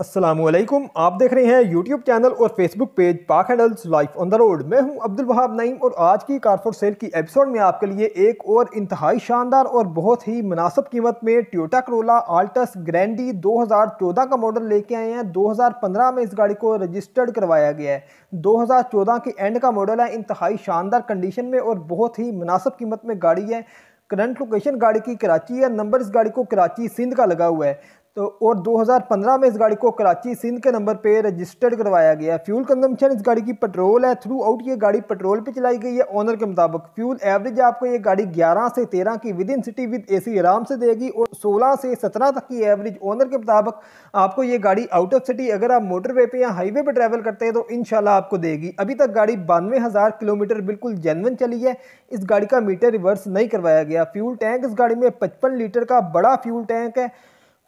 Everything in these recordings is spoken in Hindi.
असलम आप देख रहे हैं यूट्यूब चैनल और Facebook page Pak handles life on the road मैं हूं अब्दुल वहाब नईम और आज की कार फॉर सेल की एपिसोड में आपके लिए एक और इंतहाई शानदार और बहुत ही मुनासब कीमत में ट्योटा करोला आल्टस ग्रैंडी 2014 का मॉडल लेके आए हैं 2015 में इस गाड़ी को रजिस्टर्ड करवाया गया है 2014 के एंड का मॉडल है इंतहाई शानदार कंडीशन में और बहुत ही मुनासब कीमत में गाड़ी है करंट लोकेशन गाड़ी की कराची है नंबर इस गाड़ी को कराची सिंध का लगा हुआ है तो और 2015 में इस गाड़ी को कराची सिंध के नंबर पे रजिस्टर्ड करवाया गया फ्यूल कंजम्पशन इस गाड़ी की पेट्रोल है थ्रू आउट ये गाड़ी पेट्रोल पे चलाई गई है ऑनर के मुताबिक फ्यूल एवरेज आपको ये गाड़ी 11 से 13 की within city with AC आराम से देगी और 16 से 17 तक की एवरेज ओनर के मुताबिक आपको ये गाड़ी आउट ऑफ सिटी अगर आप मोटर पे या हाईवे पर ट्रैवल करते हैं तो इन आपको देगी अभी तक गाड़ी बानवे किलोमीटर बिल्कुल जेनवन चली है इस गाड़ी का मीटर रिवर्स नहीं करवाया गया फ्यूल टैंक इस गाड़ी में पचपन लीटर का बड़ा फ्यूल टैंक है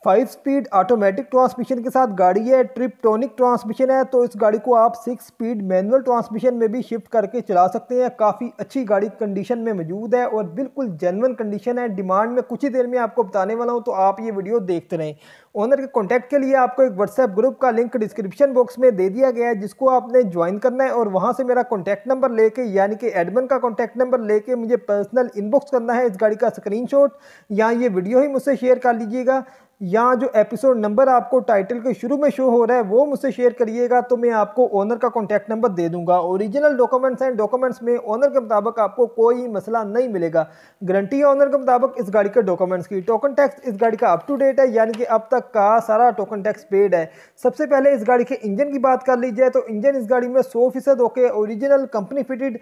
फाइव स्पीड ऑटोमेटिक ट्रांसमिशन के साथ गाड़ी है ट्रिप टोनिक ट्रांसमिशन है तो इस गाड़ी को आप सिक्स स्पीड मैनुअल ट्रांसमिशन में भी शिफ्ट करके चला सकते हैं काफ़ी अच्छी गाड़ी कंडीशन में मौजूद है और बिल्कुल जेनवन कंडीशन है डिमांड में कुछ ही देर में आपको बताने वाला हूँ तो आप ये वीडियो देखते रहें ओनर के कॉन्टैक्ट के लिए आपको एक व्हाट्सएप ग्रुप का लिंक डिस्क्रिप्शन बॉक्स में दे दिया गया है जिसको आपने ज्वाइन करना है और वहाँ से मेरा कॉन्टैक्ट नंबर लेके यानी कि एडमिन का कॉन्टैक्ट नंबर लेके मुझे पर्सनल इनबॉक्स करना है इस गाड़ी का शॉट या ये वीडियो ही मुझसे शेयर कर लीजिएगा या जो एपिसोड नंबर आपको टाइटल के शुरू में शो हो रहा है वो मुझसे शेयर करिएगा तो मैं आपको ओनर का कॉन्टैक्ट नंबर दे दूंगा ओरिजिनल डॉक्यूमेंट्स हैं डॉक्यूमेंट्स में ओनर के मुताबिक आपको कोई मसला नहीं मिलेगा गारंटी है ओनर के मुताबिक इस गाड़ी के डॉक्यूमेंट्स की टोकन टैक्स इस गाड़ी का अप टू डेट है यानी कि अब तक का सारा टोकन टैक्स पेड है सबसे पहले इस गाड़ी के इंजन की बात कर ली जाए तो इंजन इस गाड़ी में सौ फीसद ओके ओरिजिनल कंपनी फिटेड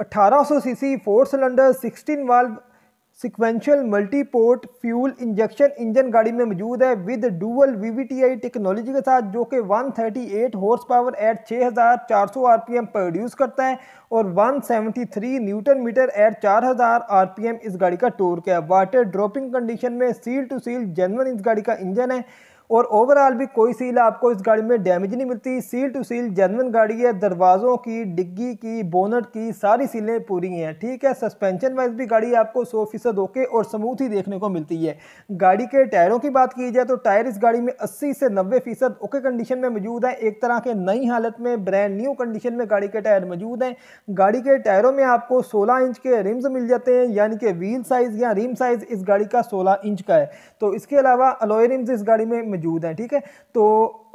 अट्ठारह सौ C C four cylinder sixteen valve sequential multiport fuel injection engine गाड़ी में मौजूद है विद टी वीवीटीआई टेक्नोलॉजी के साथ जो कि 138 horse power at 6400 RPM produce करता है और 173 न्यूटन मीटर एट 4000 आरपीएम इस गाड़ी का टोर्क है वाटर ड्रॉपिंग कंडीशन में सील टू सील जेनवन इस गाड़ी का इंजन है और ओवरऑल भी कोई सील आपको इस गाड़ी में डैमेज नहीं मिलती सील टू सील जनवन गाड़ी है दरवाज़ों की डिग्गी की बोनट की सारी सीलें पूरी हैं ठीक है सस्पेंशन वाइज भी गाड़ी आपको सौ फीसद ओके और स्मूथ ही देखने को मिलती है गाड़ी के टायरों की बात की जाए तो टायर इस गाड़ी में अस्सी से नब्बे फीसद ओके कंडीशन में मौजूद है एक तरह के नई हालत में ब्रांड न्यू कंडीशन में गाड़ी के टायर मौजूद हैं गाड़ी के टायरों में आपको सोलह इंच के रिम्स मिल जाते हैं यानी कि व्हील साइज़ या रिम साइज़ इस गाड़ी का सोलह इंच का है तो इसके अलावा अलोय रिम्स इस गाड़ी में मौजूद हैं ठीक है तो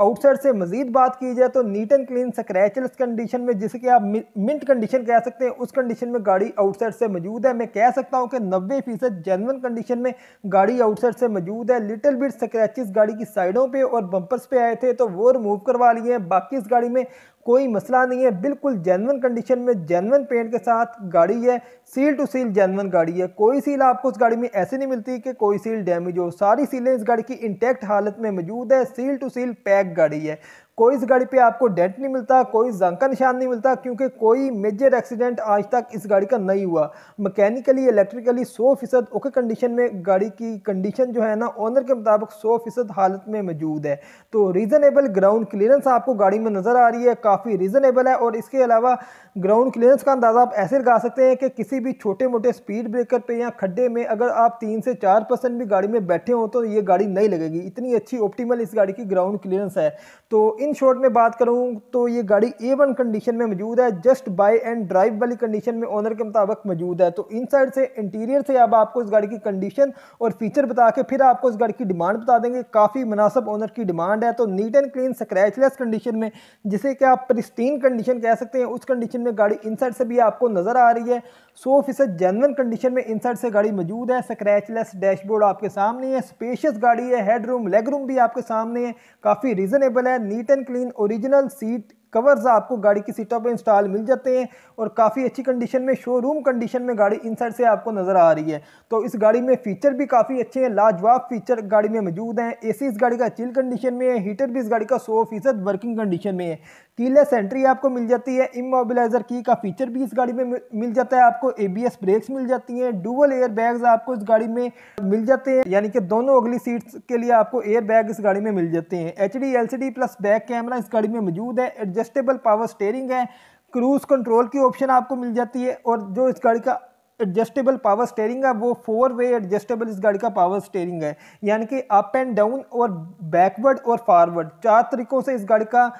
आउटसाइड से मजीद बात की जाए तो neat and clean scratchless condition में जिसे कि आप मिंट कंडीशन कह सकते हैं उस कंडीशन में गाड़ी आउटसाइड से मौजूद है मैं कह सकता हूं कि नब्बे फीसद जेनवन कंडीशन में गाड़ी आउटसाइड से मौजूद है लिटिल बिट स्क्रैचेस गाड़ी की साइडों पर और बम्पर्स पे आए थे तो वो रिमूव करवा लिए हैं बाकी इस गाड़ी में कोई मसला नहीं है बिल्कुल जेनवन कंडीशन में जेनवन पेंट के साथ गाड़ी है सील टू सील जेनवन गाड़ी है कोई सील आपको उस गाड़ी में ऐसी नहीं मिलती कि कोई सील डैमेज हो सारी सीलें इस गाड़ी की इंटैक्ट हालत में मौजूद है सील टू सील पैक गाड़ी है कोई इस गाड़ी पे आपको डेंट नहीं मिलता कोई जंग का निशान नहीं मिलता क्योंकि कोई मेजर एक्सीडेंट आज तक इस गाड़ी का नहीं हुआ मैकेनिकली इलेक्ट्रिकली सौ फीसद ओके कंडीशन में गाड़ी की कंडीशन जो है ना ऑनर के मुताबिक सौ फीसद हालत में मौजूद है तो रीज़नेबल ग्राउंड क्लियरेंस आपको गाड़ी में नज़र आ रही है काफ़ी रीज़नेबल है और इसके अलावा ग्राउंड क्लियरेंस का अंदाज़ा आप ऐसे लगा सकते हैं कि किसी भी छोटे मोटे स्पीड ब्रेकर पर या खड्डे में अगर आप तीन से चार परसेंट भी गाड़ी में बैठे हों तो ये गाड़ी नहीं लगेगी इतनी अच्छी ऑप्टीमल इस गाड़ी की ग्राउंड क्लियरेंस है तो इन इन शॉर्ट में बात करूँ तो ये गाड़ी ए वन कंडीशन में मौजूद है जस्ट बाय एंड ड्राइव वाली कंडीशन में ओनर के मुताबिक मौजूद है तो इन साइड से इंटीरियर से अब आपको इस गाड़ी की कंडीशन और फीचर बता के फिर आपको इस गाड़ी की डिमांड बता देंगे काफ़ी मुनासब ओनर की डिमांड है तो neat and clean scratchless condition में जिसे कि आप प्रिस्टीन कंडीशन कह सकते हैं उस कंडीशन में गाड़ी इन से भी आपको नज़र आ रही है सौ फीसद जेनवन कंडीशन में इनसाइड से गाड़ी मौजूद है स्क्रैचलेस डैशबोर्ड आपके सामने है स्पेशियस गाड़ी है हेड रूम लेग रूम भी आपके सामने है काफ़ी रीजनेबल है neat and clean original seat covers आपको गाड़ी की सीटों पर इंस्टॉल मिल जाते हैं और काफ़ी अच्छी कंडीशन में शोरूम कंडीशन में गाड़ी इनसाइड से आपको नज़र आ रही है तो इस गाड़ी में फ़ीचर भी काफ़ी अच्छे हैं लाजवाब फीचर गाड़ी में मौजूद हैं ए इस गाड़ी का चिल कंडीशन में है हीटर भी इस गाड़ी का सौ फीसद वर्किंग कंडीशन में है कीलेस एंट्री आपको मिल जाती है इमोबिलाइजर की का फीचर भी इस गाड़ी में मिल जाता है आपको ए ब्रेक्स मिल जाती हैं डूबल एयर बैग्स आपको इस गाड़ी में मिल जाते हैं यानी कि दोनों अगली सीट्स के लिए आपको एयर बैग इस गाड़ी में मिल जाते हैं H D plus back camera इस गाड़ी में मौजूद है एडजस्टेबल पावर स्टेयरिंग है क्रूज़ कंट्रोल की ऑप्शन आपको मिल जाती है और जो इस गाड़ी का एडजस्टेबल पावर स्टेयरिंग है वो फोर वे एडजस्टेबल इस गाड़ी का पावर स्टेयरिंग है यानी कि अप एंड डाउन और बैकवर्ड और फॉरवर्ड चार तरीक़ों से इस गाड़ी का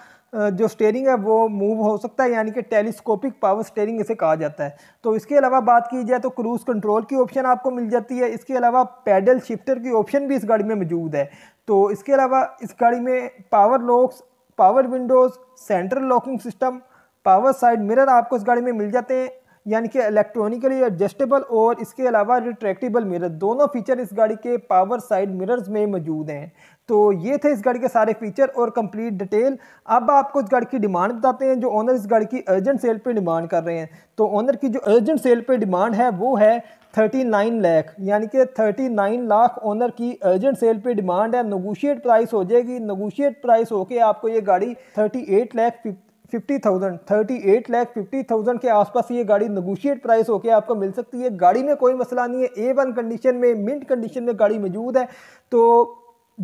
जो स्टेयरिंग है वो मूव हो सकता है यानी कि टेलीस्कोपिक पावर स्टेयरिंग इसे कहा जाता है तो इसके अलावा बात की जाए तो क्रूज़ कंट्रोल की ऑप्शन आपको मिल जाती है इसके अलावा पैडल शिफ्टर की ऑप्शन भी इस गाड़ी में मौजूद है तो इसके अलावा इस गाड़ी में power locks power windows central locking system power side mirror आपको इस गाड़ी में मिल जाते हैं यानी कि इलेक्ट्रॉनिकली एडजस्टेबल और इसके अलावा रिट्रैक्टेबल मिरर दोनों फीचर इस गाड़ी के पावर साइड मिरर्स में मौजूद हैं तो ये थे इस गाड़ी के सारे फीचर और कंप्लीट डिटेल अब आपको इस गाड़ी की डिमांड बताते हैं जो ओनर इस गाड़ी की अर्जेंट सेल पे डिमांड कर रहे हैं तो ओनर की जो अर्जेंट सेल पे डिमांड है वो है थर्टी नाइन लाख यानी कि थर्टी नाइन लाख ओनर की अर्जेंट सेल पे डिमांड है नगोशिएट प्राइस हो जाएगी नगोशिएट प्राइस होके आपको ये गाड़ी thirty eight lakh fifty thousand thirty eight lakh fifty thousand के आसपास ये गाड़ी नगोशिएट प्राइस होकर आपको मिल सकती है गाड़ी में कोई मसला नहीं है ए वन कंडीशन में मिंट कंडीशन में गाड़ी मौजूद है तो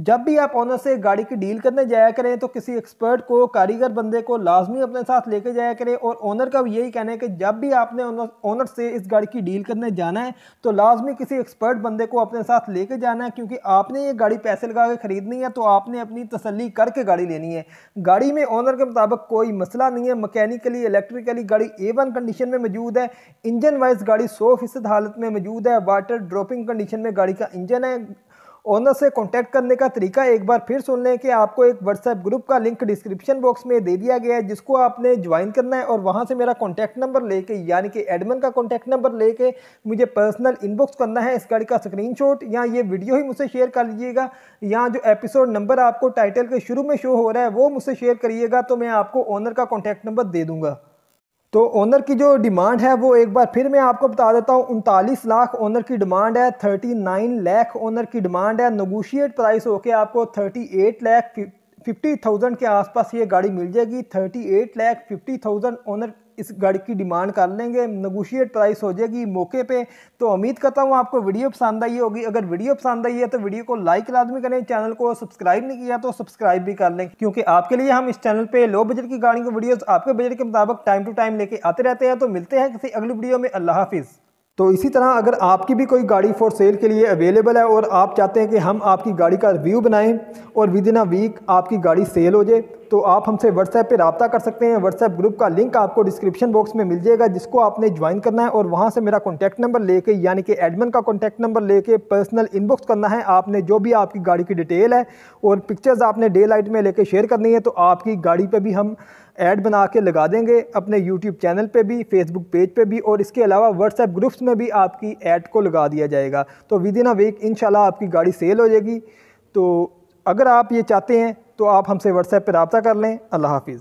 जब भी आप ऑनर से गाड़ी की डील करने जाया करें तो किसी एक्सपर्ट को कारीगर बंदे को लाजमी अपने साथ लेके जाया करें और ऑनर का यही कहना है कि जब भी आपने ऑनर से इस गाड़ी की डील करने जाना है तो लाजमी किसी एक्सपर्ट बंदे को अपने साथ लेके जाना है क्योंकि आपने ये गाड़ी पैसे लगा के ख़रीदनी है तो आपने अपनी तसली करके गाड़ी लेनी है गाड़ी में ऑनर के मुताबिक कोई मसला नहीं है मकैनिकली इलेक्ट्रिकली गाड़ी ए कंडीशन में मौजूद है इंजन वाइज गाड़ी सौ हालत में मौजूद है वाटर ड्रॉपिंग कंडीशन में गाड़ी का इंजन है ओनर से कॉन्टैक्ट करने का तरीका एक बार फिर सुन लें कि आपको एक व्हाट्सएप ग्रुप का लिंक डिस्क्रिप्शन बॉक्स में दे दिया गया है जिसको आपने ज्वाइन करना है और वहाँ से मेरा कॉन्टैक्ट नंबर लेके यानी कि एडमिन का कॉन्टैक्ट नंबर लेके मुझे पर्सनल इनबॉक्स करना है इस गाड़ी का स्क्रीन शॉट या ये वीडियो ही मुझसे शेयर कर लीजिएगा यहाँ जो एपिसोड नंबर आपको टाइटल के शुरू में शो हो रहा है वो मुझसे शेयर करिएगा तो मैं आपको ओनर का कॉन्टैक्ट नंबर दे दूँगा तो ओनर की जो डिमांड है वो एक बार फिर मैं आपको बता देता हूँ उनतालीस लाख ओनर की डिमांड है थर्टी नाइन लाख ओनर की डिमांड है नगोशिएट प्राइस होके आपको thirty eight lakh fifty thousand के आसपास ये गाड़ी मिल जाएगी thirty eight lakh fifty thousand owner इस गाड़ी की डिमांड कर लेंगे नगोशिएट प्राइस हो जाएगी मौके पे तो उम्मीद करता हूँ आपको वीडियो पसंद आई होगी अगर वीडियो पसंद आई है तो वीडियो को लाइक लाजमी करें चैनल को सब्सक्राइब नहीं किया तो सब्सक्राइब भी कर लें क्योंकि आपके लिए हम इस चैनल पर लो बजट की गाड़ी की वीडियोज़ आपके बजट के मुताबिक टाइम टू टाइम लेके आते रहते हैं तो मिलते हैं किसी अगली वीडियो में अल्लाह हाफिज़ तो इसी तरह अगर आपकी भी कोई गाड़ी फॉर सेल के लिए अवेलेबल है और आप चाहते हैं कि हम आपकी गाड़ी का रिव्यू बनाएं और विद इन अ वीक आपकी गाड़ी सेल हो जाए तो आप हमसे व्हाट्सएप पे रबता कर सकते हैं व्हाट्सएप ग्रुप का लिंक आपको डिस्क्रिप्शन बॉक्स में मिल जाएगा जिसको आपने ज्वाइन करना है और वहाँ से मेरा कॉन्टैक्ट नंबर लेके यानी कि एडमिन का कॉन्टैक्ट नंबर लेके पर्सनल इनबॉक्स करना है आपने जो भी आपकी गाड़ी की डिटेल है और पिक्चर्स आपने डे लाइट में लेके शेयर करनी है तो आपकी गाड़ी पर भी हम ऐड बना के लगा देंगे अपने यूट्यूब चैनल पे भी फेसबुक पेज पे भी और इसके अलावा व्हाट्सएप ग्रुप्स में भी आपकी ऐड को लगा दिया जाएगा तो विद इन अ वीक इन आपकी गाड़ी सेल हो जाएगी तो अगर आप ये चाहते हैं तो आप हमसे व्हाट्सएप पर रबता कर लें अल्लाह हाफिज़